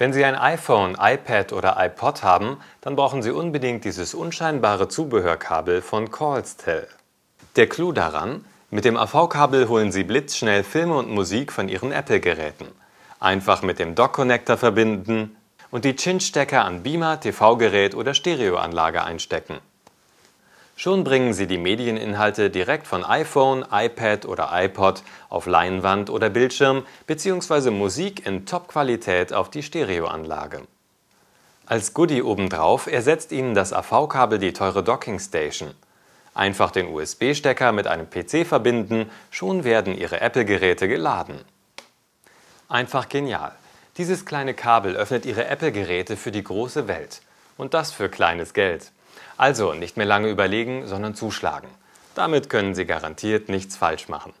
Wenn Sie ein iPhone, iPad oder iPod haben, dann brauchen Sie unbedingt dieses unscheinbare Zubehörkabel von Callstel. Der Clou daran, mit dem AV-Kabel holen Sie blitzschnell Filme und Musik von Ihren Apple-Geräten. Einfach mit dem Dock-Connector verbinden und die Chin-Stecker an Beamer, TV-Gerät oder Stereoanlage einstecken. Schon bringen Sie die Medieninhalte direkt von iPhone, iPad oder iPod auf Leinwand oder Bildschirm bzw. Musik in Top-Qualität auf die Stereoanlage. Als Goodie obendrauf ersetzt Ihnen das AV-Kabel die teure Dockingstation. Einfach den USB-Stecker mit einem PC verbinden, schon werden Ihre Apple-Geräte geladen. Einfach genial. Dieses kleine Kabel öffnet Ihre Apple-Geräte für die große Welt. Und das für kleines Geld. Also nicht mehr lange überlegen, sondern zuschlagen. Damit können Sie garantiert nichts falsch machen.